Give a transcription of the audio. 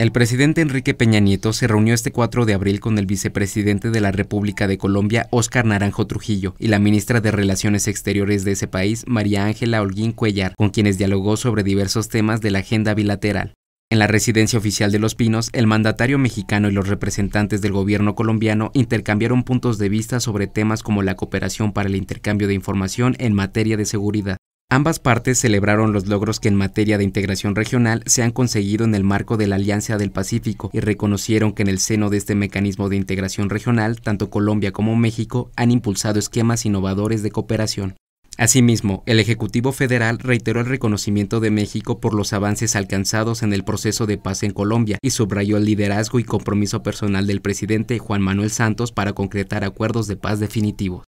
El presidente Enrique Peña Nieto se reunió este 4 de abril con el vicepresidente de la República de Colombia, Óscar Naranjo Trujillo, y la ministra de Relaciones Exteriores de ese país, María Ángela Holguín Cuellar, con quienes dialogó sobre diversos temas de la agenda bilateral. En la residencia oficial de Los Pinos, el mandatario mexicano y los representantes del gobierno colombiano intercambiaron puntos de vista sobre temas como la cooperación para el intercambio de información en materia de seguridad. Ambas partes celebraron los logros que en materia de integración regional se han conseguido en el marco de la Alianza del Pacífico y reconocieron que en el seno de este mecanismo de integración regional, tanto Colombia como México han impulsado esquemas innovadores de cooperación. Asimismo, el Ejecutivo Federal reiteró el reconocimiento de México por los avances alcanzados en el proceso de paz en Colombia y subrayó el liderazgo y compromiso personal del presidente Juan Manuel Santos para concretar acuerdos de paz definitivos.